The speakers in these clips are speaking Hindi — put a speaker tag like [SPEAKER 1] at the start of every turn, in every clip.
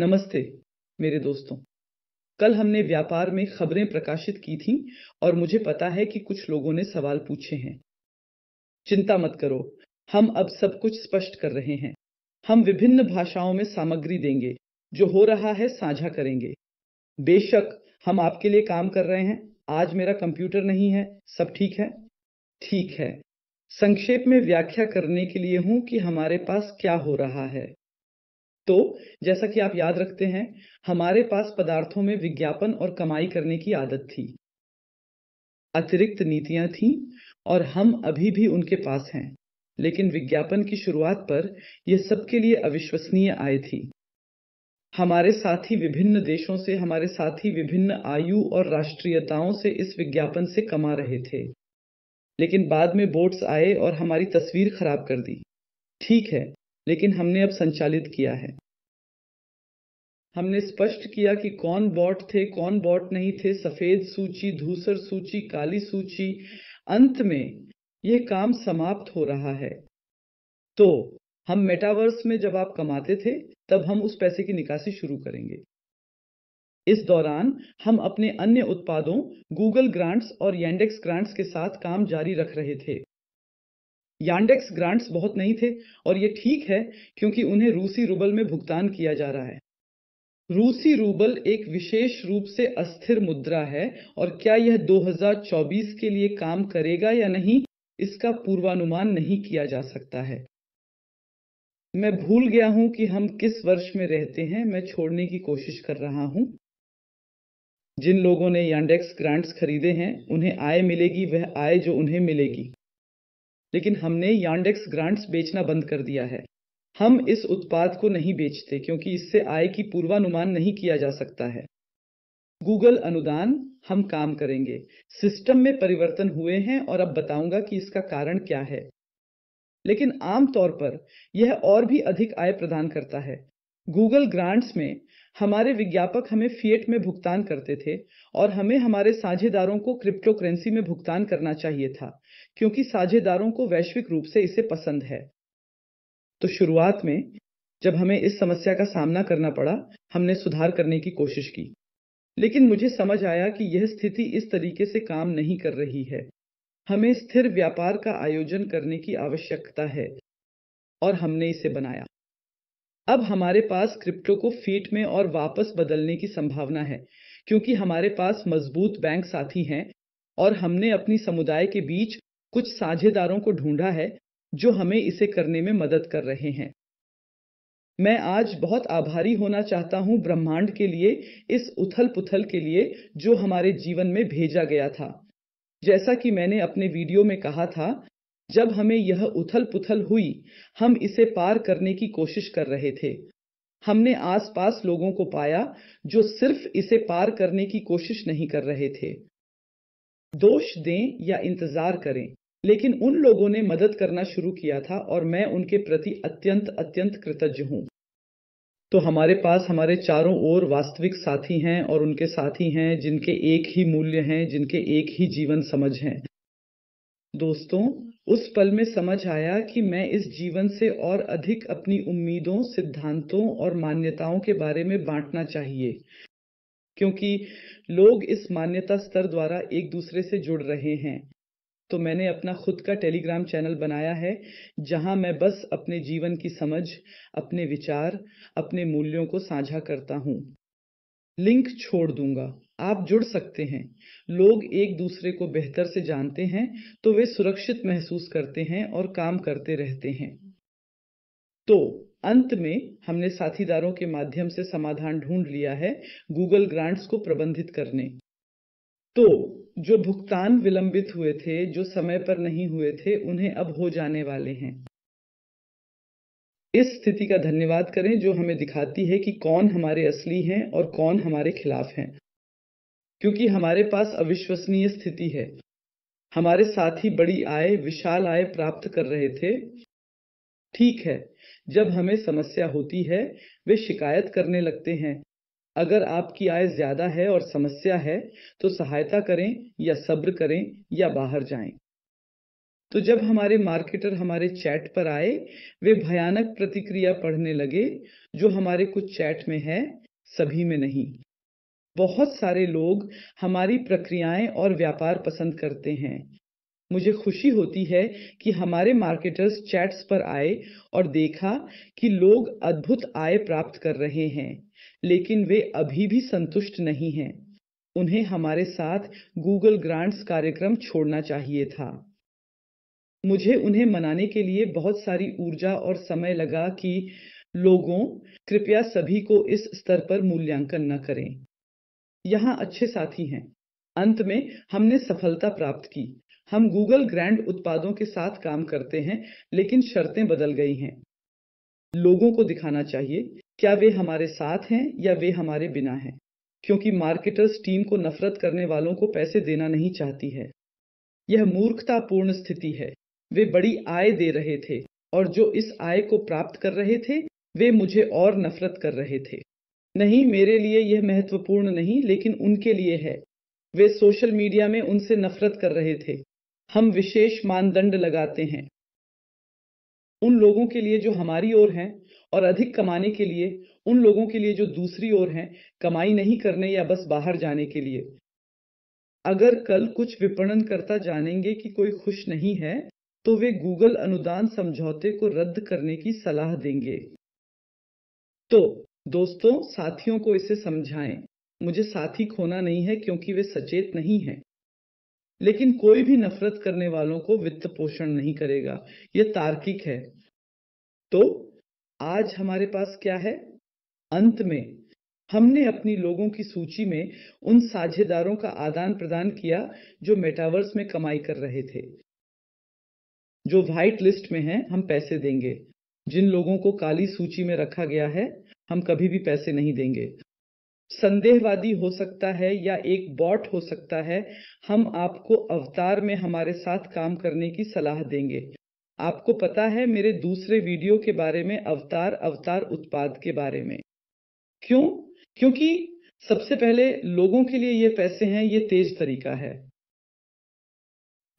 [SPEAKER 1] नमस्ते मेरे दोस्तों कल हमने व्यापार में खबरें प्रकाशित की थीं और मुझे पता है कि कुछ लोगों ने सवाल पूछे हैं चिंता मत करो हम अब सब कुछ स्पष्ट कर रहे हैं हम विभिन्न भाषाओं में सामग्री देंगे जो हो रहा है साझा करेंगे बेशक हम आपके लिए काम कर रहे हैं आज मेरा कंप्यूटर नहीं है सब ठीक है ठीक है संक्षेप में व्याख्या करने के लिए हूं कि हमारे पास क्या हो रहा है तो जैसा कि आप याद रखते हैं हमारे पास पदार्थों में विज्ञापन और कमाई करने की आदत थी अतिरिक्त नीतियां थी और हम अभी भी उनके पास हैं लेकिन विज्ञापन की शुरुआत पर यह सबके लिए अविश्वसनीय आय थी हमारे साथी विभिन्न देशों से हमारे साथी विभिन्न आयु और राष्ट्रीयताओं से इस विज्ञापन से कमा रहे थे लेकिन बाद में बोट्स आए और हमारी तस्वीर खराब कर दी ठीक है लेकिन हमने अब संचालित किया है हमने स्पष्ट किया कि कौन बॉट थे कौन बॉट नहीं थे सफेद सूची धूसर सूची काली सूची अंत में यह काम समाप्त हो रहा है तो हम मेटावर्स में जब आप कमाते थे तब हम उस पैसे की निकासी शुरू करेंगे इस दौरान हम अपने अन्य उत्पादों गूगल ग्रांट्स और येंडेक्स ग्रांट्स के साथ काम जारी रख रहे थे यांडेक्स ग्रांट्स बहुत नहीं थे और ये ठीक है क्योंकि उन्हें रूसी रूबल में भुगतान किया जा रहा है रूसी रूबल एक विशेष रूप से अस्थिर मुद्रा है और क्या यह 2024 के लिए काम करेगा या नहीं इसका पूर्वानुमान नहीं किया जा सकता है मैं भूल गया हूं कि हम किस वर्ष में रहते हैं मैं छोड़ने की कोशिश कर रहा हूं जिन लोगों ने यांडेक्स ग्रांट्स खरीदे हैं उन्हें आय मिलेगी वह आय जो उन्हें मिलेगी लेकिन हमने यांडेक्स ग्रांट्स बेचना बंद कर दिया है हम इस उत्पाद को नहीं बेचते क्योंकि इससे आय की पूर्वानुमान नहीं किया जा सकता है गूगल अनुदान हम काम करेंगे सिस्टम में परिवर्तन हुए हैं और अब बताऊंगा कि इसका कारण क्या है लेकिन आमतौर पर यह और भी अधिक आय प्रदान करता है गूगल ग्रांट्स में हमारे विज्ञापक हमें फिएट में भुगतान करते थे और हमें हमारे साझेदारों को क्रिप्टो करेंसी में भुगतान करना चाहिए था क्योंकि साझेदारों को वैश्विक रूप से इसे पसंद है तो शुरुआत में जब हमें इस समस्या का सामना करना पड़ा हमने सुधार करने की कोशिश की लेकिन मुझे समझ आया कि यह स्थिति इस तरीके से काम नहीं कर रही है हमें स्थिर व्यापार का आयोजन करने की आवश्यकता है और हमने इसे बनाया अब हमारे पास क्रिप्टो को फीट में और वापस बदलने की संभावना है क्योंकि हमारे पास मजबूत बैंक साथी हैं और हमने अपनी समुदाय के बीच कुछ साझेदारों को ढूंढा है जो हमें इसे करने में मदद कर रहे हैं मैं आज बहुत आभारी होना चाहता हूं ब्रह्मांड के लिए इस उथल पुथल के लिए जो हमारे जीवन में भेजा गया था जैसा कि मैंने अपने वीडियो में कहा था जब हमें यह उथल पुथल हुई हम इसे पार करने की कोशिश कर रहे थे हमने आसपास लोगों को पाया जो सिर्फ इसे पार करने की कोशिश नहीं कर रहे थे दोष दें या इंतजार करें लेकिन उन लोगों ने मदद करना शुरू किया था और मैं उनके प्रति अत्यंत अत्यंत कृतज्ञ हूं तो हमारे पास हमारे चारों ओर वास्तविक साथी हैं और उनके साथी हैं जिनके एक ही मूल्य हैं जिनके एक ही जीवन समझ हैं दोस्तों उस पल में समझ आया कि मैं इस जीवन से और अधिक अपनी उम्मीदों सिद्धांतों और मान्यताओं के बारे में बांटना चाहिए क्योंकि लोग इस मान्यता स्तर द्वारा एक दूसरे से जुड़ रहे हैं तो मैंने अपना खुद का टेलीग्राम चैनल बनाया है जहां मैं बस अपने जीवन की समझ अपने विचार अपने मूल्यों को साझा करता हूं लिंक छोड़ दूंगा आप जुड़ सकते हैं लोग एक दूसरे को बेहतर से जानते हैं तो वे सुरक्षित महसूस करते हैं और काम करते रहते हैं तो अंत में हमने साथीदारों के माध्यम से समाधान ढूंढ लिया है गूगल ग्रांट्स को प्रबंधित करने तो जो भुगतान विलंबित हुए थे जो समय पर नहीं हुए थे उन्हें अब हो जाने वाले हैं इस स्थिति का धन्यवाद करें जो हमें दिखाती है कि कौन हमारे असली हैं और कौन हमारे खिलाफ हैं क्योंकि हमारे पास अविश्वसनीय स्थिति है हमारे साथी बड़ी आय विशाल आय प्राप्त कर रहे थे ठीक है जब हमें समस्या होती है वे शिकायत करने लगते हैं अगर आपकी आय ज्यादा है और समस्या है तो सहायता करें या सब्र करें या बाहर जाएं। तो जब हमारे मार्केटर हमारे चैट पर आए वे भयानक प्रतिक्रिया पढ़ने लगे जो हमारे कुछ चैट में है सभी में नहीं बहुत सारे लोग हमारी प्रक्रियाएं और व्यापार पसंद करते हैं मुझे खुशी होती है कि हमारे मार्केटर्स चैट्स पर आए और देखा कि लोग अद्भुत आय प्राप्त कर रहे हैं लेकिन वे अभी भी संतुष्ट नहीं हैं उन्हें हमारे साथ गूगल ग्रांट्स कार्यक्रम छोड़ना चाहिए था मुझे उन्हें मनाने के लिए बहुत सारी ऊर्जा और समय लगा कि लोगों कृपया सभी को इस स्तर पर मूल्यांकन न करें यहाँ अच्छे साथी हैं अंत में हमने सफलता प्राप्त की हम गूगल ग्रैंड उत्पादों के साथ काम करते हैं लेकिन शर्तें बदल गई हैं लोगों को दिखाना चाहिए क्या वे हमारे साथ हैं या वे हमारे बिना हैं क्योंकि मार्केटर्स टीम को नफरत करने वालों को पैसे देना नहीं चाहती है यह मूर्खतापूर्ण स्थिति है वे बड़ी आय दे रहे थे और जो इस आय को प्राप्त कर रहे थे वे मुझे और नफरत कर रहे थे नहीं मेरे लिए यह महत्वपूर्ण नहीं लेकिन उनके लिए है वे सोशल मीडिया में उनसे नफरत कर रहे थे हम विशेष मानदंड लगाते हैं उन लोगों के लिए जो हमारी ओर हैं और अधिक कमाने के लिए उन लोगों के लिए जो दूसरी ओर हैं कमाई नहीं करने या बस बाहर जाने के लिए अगर कल कुछ विपणन करता जानेंगे कि कोई खुश नहीं है तो वे गूगल अनुदान समझौते को रद्द करने की सलाह देंगे तो दोस्तों साथियों को इसे समझाएं मुझे साथी खोना नहीं है क्योंकि वे सचेत नहीं हैं लेकिन कोई भी नफरत करने वालों को वित्त पोषण नहीं करेगा यह तार्किक है तो आज हमारे पास क्या है अंत में हमने अपनी लोगों की सूची में उन साझेदारों का आदान प्रदान किया जो मेटावर्स में कमाई कर रहे थे जो व्हाइट लिस्ट में हैं हम पैसे देंगे जिन लोगों को काली सूची में रखा गया है हम कभी भी पैसे नहीं देंगे संदेहवादी हो सकता है या एक बॉट हो सकता है हम आपको अवतार में हमारे साथ काम करने की सलाह देंगे आपको पता है मेरे दूसरे वीडियो के बारे में अवतार अवतार उत्पाद के बारे में क्यों क्योंकि सबसे पहले लोगों के लिए ये पैसे हैं ये तेज तरीका है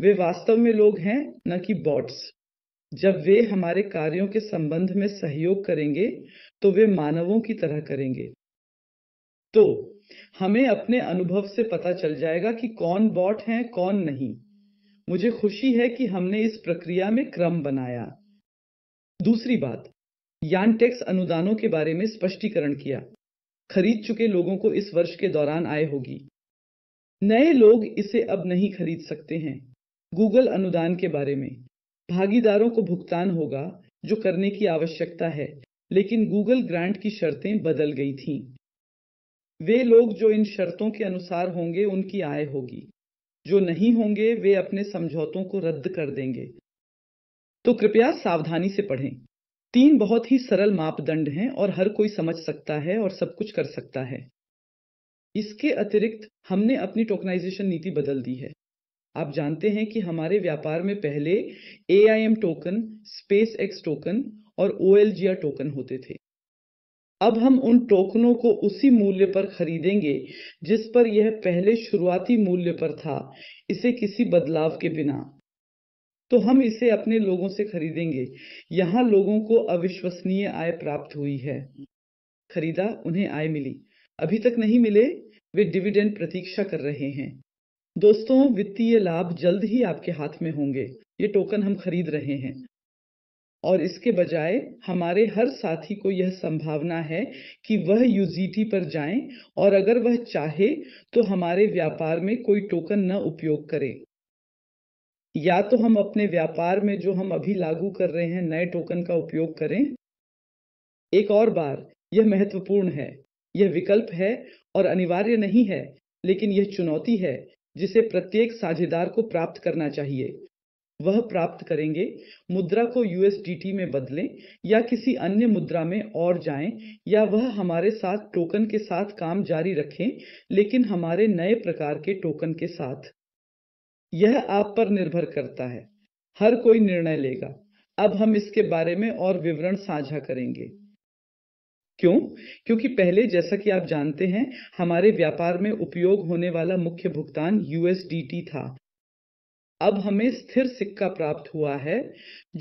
[SPEAKER 1] वे वास्तव में लोग हैं न कि बॉट्स जब वे हमारे कार्यों के संबंध में सहयोग करेंगे तो वे मानवों की तरह करेंगे तो हमें अपने अनुभव से पता चल जाएगा कि कौन बॉट है कौन नहीं मुझे खुशी है कि हमने इस प्रक्रिया में क्रम बनाया दूसरी बात यान टैक्स अनुदानों के बारे में स्पष्टीकरण किया खरीद चुके लोगों को इस वर्ष के दौरान आय होगी नए लोग इसे अब नहीं खरीद सकते हैं गूगल अनुदान के बारे में भागीदारों को भुगतान होगा जो करने की आवश्यकता है लेकिन गूगल ग्रांट की शर्तें बदल गई थीं वे लोग जो इन शर्तों के अनुसार होंगे उनकी आय होगी जो नहीं होंगे वे अपने समझौतों को रद्द कर देंगे तो कृपया सावधानी से पढ़ें तीन बहुत ही सरल मापदंड हैं और हर कोई समझ सकता है और सब कुछ कर सकता है इसके अतिरिक्त हमने अपनी टोकनाइजेशन नीति बदल दी है आप जानते हैं कि हमारे व्यापार में पहले A token space X token और ओ टोकन होते थे अब हम उन टोकनों को उसी मूल्य पर खरीदेंगे जिस पर यह पहले शुरुआती मूल्य पर था इसे किसी बदलाव के बिना तो हम इसे अपने लोगों से खरीदेंगे यहाँ लोगों को अविश्वसनीय आय प्राप्त हुई है खरीदा उन्हें आय मिली अभी तक नहीं मिले वे डिविडेंड प्रतीक्षा कर रहे हैं दोस्तों वित्तीय लाभ जल्द ही आपके हाथ में होंगे ये टोकन हम खरीद रहे हैं और इसके बजाय हमारे हर साथी को यह संभावना है कि वह यूजीटी पर जाएं और अगर वह चाहे तो हमारे व्यापार में कोई टोकन न उपयोग करें या तो हम अपने व्यापार में जो हम अभी लागू कर रहे हैं नए टोकन का उपयोग करें एक और बार यह महत्वपूर्ण है यह विकल्प है और अनिवार्य नहीं है लेकिन यह चुनौती है जिसे प्रत्येक साझेदार को प्राप्त करना चाहिए वह प्राप्त करेंगे मुद्रा को यूएसडीटी में बदलें या किसी अन्य मुद्रा में और जाएं या वह हमारे साथ टोकन के साथ काम जारी रखें लेकिन हमारे नए प्रकार के टोकन के साथ यह आप पर निर्भर करता है हर कोई निर्णय लेगा अब हम इसके बारे में और विवरण साझा करेंगे क्यों क्योंकि पहले जैसा कि आप जानते हैं हमारे व्यापार में उपयोग होने वाला मुख्य भुगतान यूएसडीटी था अब हमें स्थिर सिक्का प्राप्त हुआ है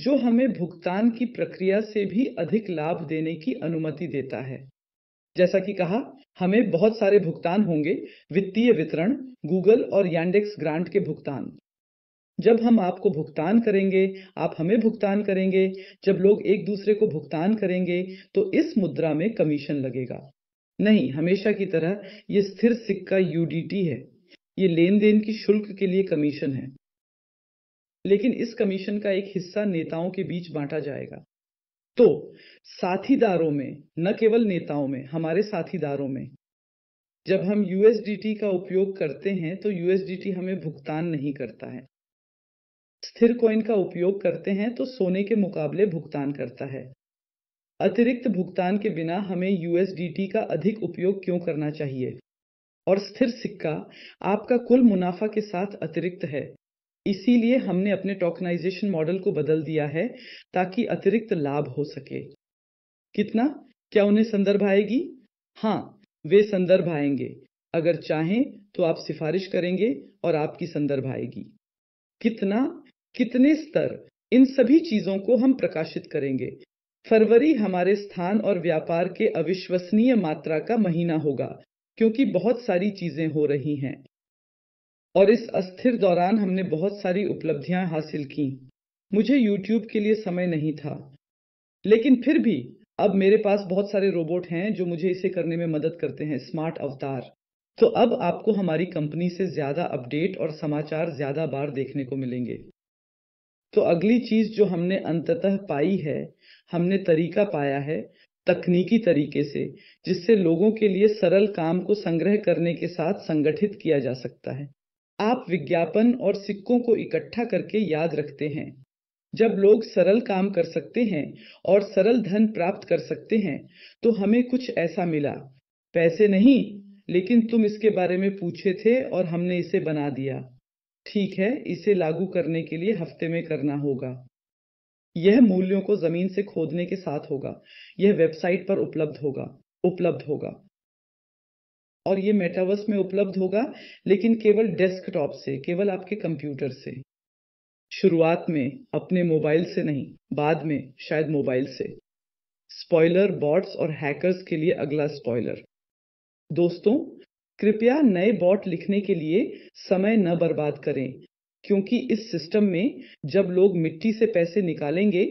[SPEAKER 1] जो हमें भुगतान की प्रक्रिया से भी अधिक लाभ देने की अनुमति देता है जैसा कि कहा हमें बहुत सारे भुगतान होंगे वित्तीय वितरण गूगल और यांडेक्स ग्रांट के भुगतान जब हम आपको भुगतान करेंगे आप हमें भुगतान करेंगे जब लोग एक दूसरे को भुगतान करेंगे तो इस मुद्रा में कमीशन लगेगा नहीं हमेशा की तरह ये स्थिर सिक्का यूडीटी है ये लेन देन की शुल्क के लिए कमीशन है लेकिन इस कमीशन का एक हिस्सा नेताओं के बीच बांटा जाएगा तो साथीदारों में न केवल नेताओं में हमारे साथीदारों में जब हम यूएसडीटी का उपयोग करते हैं तो यूएसडीटी हमें भुगतान नहीं करता है स्थिर कॉइन का उपयोग करते हैं तो सोने के मुकाबले भुगतान करता है अतिरिक्त भुगतान के बिना हमें यूएसडीटी का अधिक उपयोग क्यों करना चाहिए और स्थिर सिक्का आपका कुल मुनाफा के साथ अतिरिक्त है इसीलिए हमने अपने टोकनाइजेशन मॉडल को बदल दिया है ताकि अतिरिक्त लाभ हो सके कितना क्या उन्हें संदर्भ आएगी हाँ वे संदर्भ आएंगे अगर चाहें तो आप सिफारिश करेंगे और आपकी संदर्भ आएगी कितना कितने स्तर इन सभी चीजों को हम प्रकाशित करेंगे फरवरी हमारे स्थान और व्यापार के अविश्वसनीय मात्रा का महीना होगा क्योंकि बहुत सारी चीजें हो रही हैं और इस अस्थिर दौरान हमने बहुत सारी उपलब्धियां हासिल की मुझे YouTube के लिए समय नहीं था लेकिन फिर भी अब मेरे पास बहुत सारे रोबोट हैं जो मुझे इसे करने में मदद करते हैं स्मार्ट अवतार तो अब आपको हमारी कंपनी से ज़्यादा अपडेट और समाचार ज़्यादा बार देखने को मिलेंगे तो अगली चीज़ जो हमने अंततः पाई है हमने तरीका पाया है तकनीकी तरीके से जिससे लोगों के लिए सरल काम को संग्रह करने के साथ संगठित किया जा सकता है आप विज्ञापन और सिक्कों को इकट्ठा करके याद रखते हैं जब लोग सरल काम कर सकते हैं और सरल धन प्राप्त कर सकते हैं तो हमें कुछ ऐसा मिला पैसे नहीं लेकिन तुम इसके बारे में पूछे थे और हमने इसे बना दिया ठीक है इसे लागू करने के लिए हफ्ते में करना होगा यह मूल्यों को जमीन से खोदने के साथ होगा यह वेबसाइट पर उपलब्ध होगा उपलब्ध होगा और ये मेटावर्स में उपलब्ध होगा लेकिन केवल डेस्कटॉप से केवल आपके कंप्यूटर से शुरुआत में अपने मोबाइल से नहीं बाद में शायद मोबाइल से स्पॉइलर बॉट्स और हैकर्स के लिए अगला स्पॉइलर दोस्तों कृपया नए बॉट लिखने के लिए समय न बर्बाद करें क्योंकि इस सिस्टम में जब लोग मिट्टी से पैसे निकालेंगे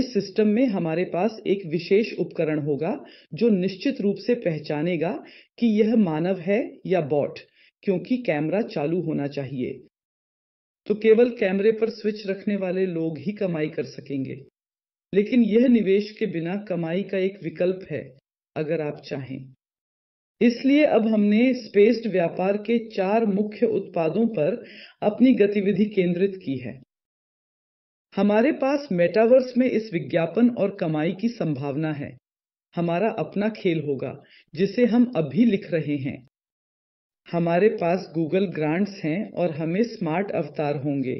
[SPEAKER 1] इस सिस्टम में हमारे पास एक विशेष उपकरण होगा जो निश्चित रूप से पहचानेगा कि यह मानव है या बॉट क्योंकि कैमरा चालू होना चाहिए तो केवल कैमरे पर स्विच रखने वाले लोग ही कमाई कर सकेंगे लेकिन यह निवेश के बिना कमाई का एक विकल्प है अगर आप चाहें इसलिए अब हमने स्पेस्ड व्यापार के चार मुख्य उत्पादों पर अपनी गतिविधि केंद्रित की है हमारे पास मेटावर्स में इस विज्ञापन और कमाई की संभावना है हमारा अपना खेल होगा जिसे हम अभी लिख रहे हैं हमारे पास गूगल ग्रांट्स हैं और हमें स्मार्ट अवतार होंगे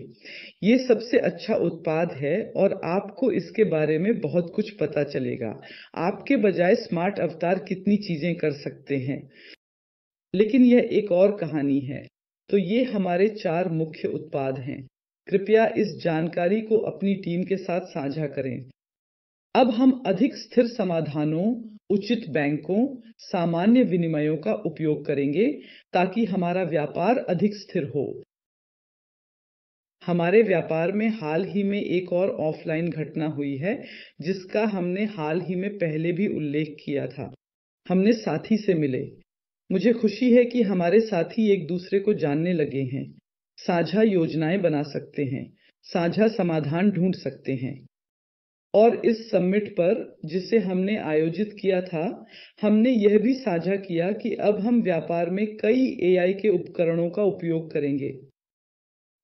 [SPEAKER 1] ये सबसे अच्छा उत्पाद है और आपको इसके बारे में बहुत कुछ पता चलेगा आपके बजाय स्मार्ट अवतार कितनी चीजें कर सकते हैं लेकिन यह एक और कहानी है तो ये हमारे चार मुख्य उत्पाद हैं कृपया इस जानकारी को अपनी टीम के साथ साझा करें अब हम अधिक स्थिर समाधानों उचित बैंकों सामान्य विनिमयों का उपयोग करेंगे ताकि हमारा व्यापार अधिक स्थिर हो हमारे व्यापार में हाल ही में एक और ऑफलाइन घटना हुई है जिसका हमने हाल ही में पहले भी उल्लेख किया था हमने साथी से मिले मुझे खुशी है कि हमारे साथी एक दूसरे को जानने लगे हैं साझा योजनाएं बना सकते हैं साझा समाधान ढूंढ सकते हैं और इस समिट पर जिसे हमने आयोजित किया था हमने यह भी साझा किया कि अब हम व्यापार में कई एआई के उपकरणों का उपयोग करेंगे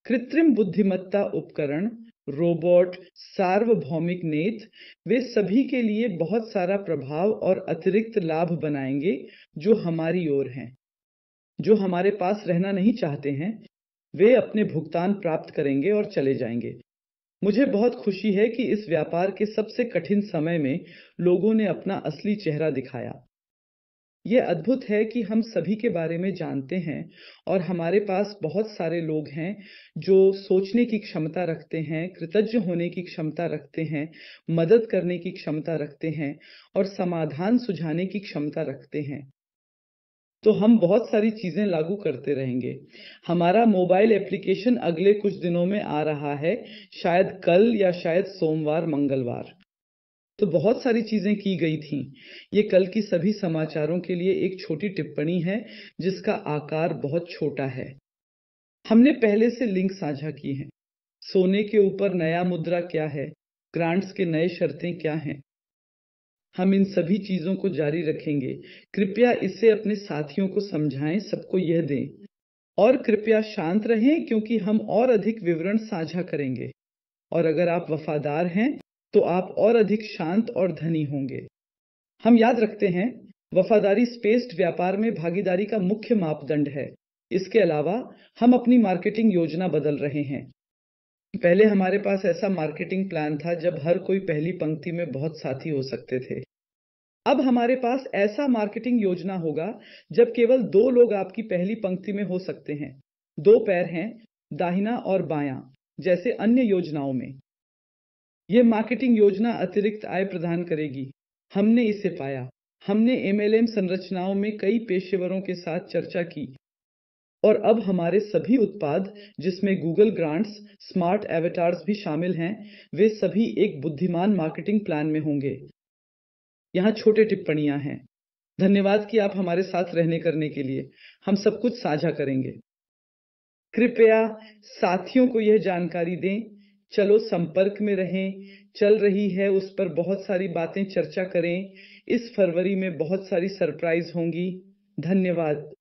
[SPEAKER 1] कृत्रिम बुद्धिमत्ता उपकरण रोबोट सार्वभौमिक नेत वे सभी के लिए बहुत सारा प्रभाव और अतिरिक्त लाभ बनाएंगे जो हमारी ओर हैं जो हमारे पास रहना नहीं चाहते हैं वे अपने भुगतान प्राप्त करेंगे और चले जाएंगे मुझे बहुत खुशी है कि इस व्यापार के सबसे कठिन समय में लोगों ने अपना असली चेहरा दिखाया यह अद्भुत है कि हम सभी के बारे में जानते हैं और हमारे पास बहुत सारे लोग हैं जो सोचने की क्षमता रखते हैं कृतज्ञ होने की क्षमता रखते हैं मदद करने की क्षमता रखते हैं और समाधान सुझाने की क्षमता रखते हैं तो हम बहुत सारी चीज़ें लागू करते रहेंगे हमारा मोबाइल एप्लीकेशन अगले कुछ दिनों में आ रहा है शायद कल या शायद सोमवार मंगलवार तो बहुत सारी चीज़ें की गई थी ये कल की सभी समाचारों के लिए एक छोटी टिप्पणी है जिसका आकार बहुत छोटा है हमने पहले से लिंक साझा की है सोने के ऊपर नया मुद्रा क्या है ग्रांट्स के नए शर्तें क्या हैं हम इन सभी चीज़ों को जारी रखेंगे कृपया इसे अपने साथियों को समझाएं सबको यह दें और कृपया शांत रहें क्योंकि हम और अधिक विवरण साझा करेंगे और अगर आप वफादार हैं तो आप और अधिक शांत और धनी होंगे हम याद रखते हैं वफादारी स्पेस्ड व्यापार में भागीदारी का मुख्य मापदंड है इसके अलावा हम अपनी मार्केटिंग योजना बदल रहे हैं पहले हमारे पास ऐसा मार्केटिंग प्लान था जब हर कोई पहली पंक्ति में बहुत साथी हो सकते थे अब हमारे पास ऐसा मार्केटिंग योजना होगा जब केवल दो लोग आपकी पहली पंक्ति में हो सकते हैं दो पैर हैं दाहिना और बायां जैसे अन्य योजनाओं में यह मार्केटिंग योजना अतिरिक्त आय प्रदान करेगी हमने इसे पाया हमने एमएलएम संरचनाओं में कई पेशेवरों के साथ चर्चा की और अब हमारे सभी उत्पाद जिसमें गूगल ग्रांट्स स्मार्ट एवेटार्स भी शामिल हैं वे सभी एक बुद्धिमान मार्केटिंग प्लान में होंगे यहाँ छोटे टिप्पणियां हैं धन्यवाद कि आप हमारे साथ रहने करने के लिए हम सब कुछ साझा करेंगे कृपया साथियों को यह जानकारी दें चलो संपर्क में रहें चल रही है उस पर बहुत सारी बातें चर्चा करें इस फरवरी में बहुत सारी सरप्राइज होंगी धन्यवाद